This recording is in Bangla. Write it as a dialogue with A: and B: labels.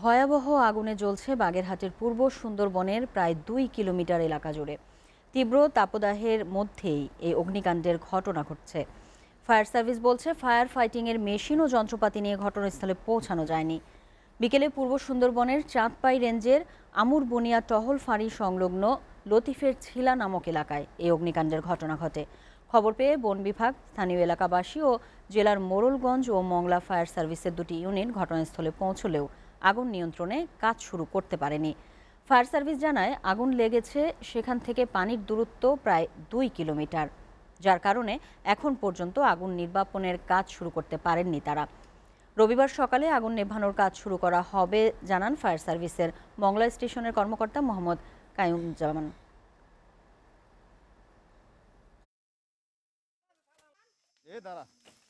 A: ভয়াবহ আগুনে জ্বলছে বাগেরহাটের পূর্ব সুন্দরবনের প্রায় দুই কিলোমিটার এলাকা জুড়ে তীব্র তাপদাহের মধ্যেই এই অগ্নিকাণ্ডের ঘটনা ঘটছে ফায়ার সার্ভিস বলছে ফায়ার ফাইটিংয়ের মেশিন ও যন্ত্রপাতি নিয়ে ঘটনাস্থলে পৌঁছানো যায়নি বিকেলে পূর্ব সুন্দরবনের চাঁদপাই রেঞ্জের আমুরবনিয়া টহল ফাঁড়ি সংলগ্ন লতিফের ছিলা নামক এলাকায় এই অগ্নিকাণ্ডের ঘটনা ঘটে খবর পেয়ে বন বিভাগ স্থানীয় এলাকাবাসী ও জেলার মোরলগঞ্জ ও মংলা ফায়ার সার্ভিসের দুটি ইউনিট ঘটনাস্থলে পৌঁছলেও আগুন নিয়ন্ত্রণে কাজ শুরু করতে পারেনি ফায়ার সার্ভিস জানায় আগুন লেগেছে সেখান থেকে পানির দূরত্ব প্রায় দুই কিলোমিটার যার কারণে এখন পর্যন্ত আগুন নির্বাপনের কাজ শুরু করতে পারেননি তারা রবিবার সকালে আগুন নেভানোর কাজ শুরু করা হবে জানান ফায়ার সার্ভিসের মংলা স্টেশনের কর্মকর্তা মোহাম্মদ কায়ুমজামান
B: দাঁড়া